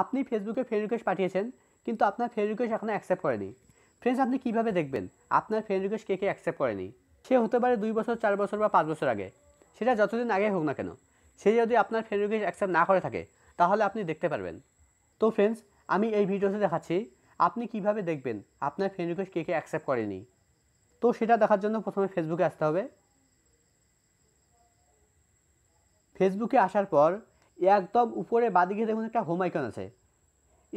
আপনি ফেসবুকে friend request পাঠিয়েছেন কিন্তু আপনার ফ্রেন্ড রিকোয়েস্ট এখনও অ্যাকসেপ্ট করেনি ফ্রেন্ডস আপনি কীভাবে দেখবেন আপনার ফ্রেন্ড রিকোয়েস্ট কে কে অ্যাকসেপ্ট করেনি সে হতে পারে দুই বছর চার বছর বা পাঁচ বছর আগে সেটা যতদিন আগে হোক না কেন সে যদি আপনার ফ্রেন্ড রিকোয়েস্ট অ্যাকসেপ্ট না করে থাকে তাহলে আপনি দেখতে পারবেন তো ফ্রেন্ডস আমি এই ভিডিওতে দেখাচ্ছি আপনি কিভাবে দেখবেন আপনার ফ্রেন্ড রিকোয়েস্ট কে কে অ্যাকসেপ্ট করেনি তো সেটা দেখার জন্য প্রথমে ফেসবুকে আসতে হবে ফেসবুকে আসার পর একদম উপরে বাঁদিকে দেখুন একটা হোম আইকন আছে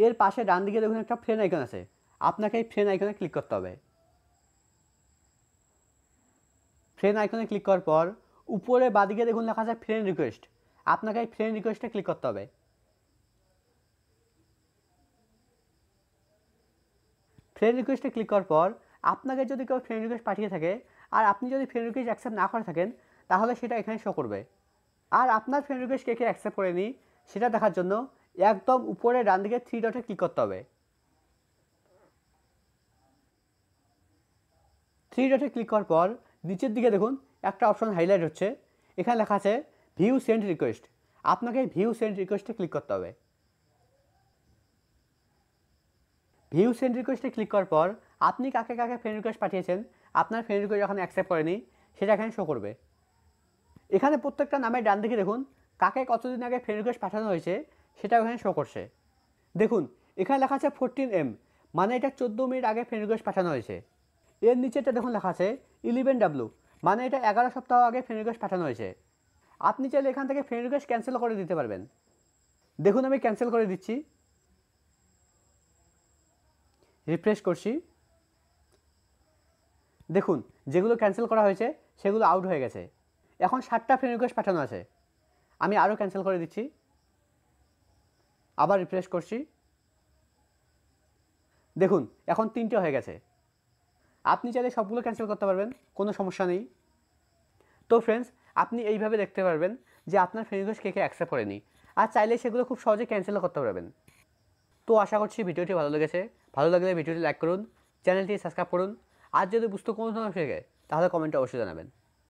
এর পাশে ডান দিকে দেখুন একটা ফ্রেন আইকন আছে আপনাকে এই ফ্রেন আইকনে ক্লিক করতে হবে ফ্রেন আইকনে ক্লিক করার পর উপরে বাঁদিকে দেখুন লেখা আছে ফ্রেন্ড রিকোয়েস্ট আপনাকে এই ফ্রেন্ড রিকোয়েস্টে ক্লিক করতে হবে ফ্রেন্ড রিকোয়েস্টে ক্লিক করার পর আপনাকে যদি কেউ ফ্রেন্ড রিকোয়েস্ট পাঠিয়ে থাকে আর আপনি যদি ফ্রেন্ড রিকোয়েস্ট অ্যাকসেপ্ট না করে থাকেন তাহলে সেটা এখানে শো করবে আর আপনার ফ্রেন্ড রিকোয়েস্ট কে কে অ্যাকসেপ্ট করেনি সেটা দেখার জন্য একদম উপরে ডান দিকে থ্রি ডটে ক্লিক করতে হবে থ্রি ডটে ক্লিক করার পর নিচের দিকে দেখুন একটা অপশন হাইলাইট হচ্ছে এখানে লেখা আছে ভিউ সেন্ড রিকোয়েস্ট আপনাকে ভিউ সেন্ড রিকোয়েস্টে ক্লিক করতে হবে ভিউ সেন্ড রিকোয়েস্টে ক্লিক করার পর আপনি কাকে কাকে ফ্রেন্ড রিকোয়েস্ট পাঠিয়েছেন আপনার ফ্রেন্ড রিকোয়েস্ট এখন অ্যাকসেপ্ট করেনি সেটা এখানে শো করবে এখানে প্রত্যেকটা নামের ডান দিকে দেখুন কাকে কতদিন আগে ফ্রেন্ড রিকোয়েস্ট পাঠানো হয়েছে সেটা ওখানে শো করছে দেখুন এখানে লেখা আছে ফোরটিন এম মানে এটা চোদ্দো মিনিট আগে ফ্রেন্ড রিকোয়েস্ট পাঠানো হয়েছে এর নিচে এটা দেখুন লেখা আছে ইলেভেন ডাব্লু মানে এটা এগারো সপ্তাহ আগে ফ্রেন্ড রিকোয়েস্ট পাঠানো হয়েছে আপনি চাইলে এখান থেকে ফ্রেন্ড রিকোয়েস্ট ক্যান্সেল করে দিতে পারবেন দেখুন আমি ক্যান্সেল করে দিচ্ছি রিফ্রেশ করছি দেখুন যেগুলো ক্যান্সেল করা হয়েছে সেগুলো আউট হয়ে গেছে এখন সাতটা ফ্রেন্ড রিকোয়েস্ট পাঠানো আছে আমি আরও ক্যান্সেল করে দিচ্ছি আবার রিফ্রেশ করছি দেখুন এখন তিনটে হয়ে গেছে আপনি চাইলে সবগুলো ক্যান্সেল করতে পারবেন কোনো সমস্যা নেই তো ফ্রেন্ডস আপনি এইভাবে দেখতে পারবেন যে আপনার ফ্রেন্ড রিকোয়েস্ট কে কে অ্যাকসেপ্ট করেনি আর চাইলে সেগুলো খুব সহজে ক্যান্সেলও করতে পারবেন তো আশা করছি ভিডিওটি ভালো লেগেছে ভালো লাগলে ভিডিওটি লাইক করুন চ্যানেলটি সাবস্ক্রাইব করুন আর যদি বুঝতে কোনো সমস্যা থাকে তাহলে কমেন্টে অবশ্যই জানাবেন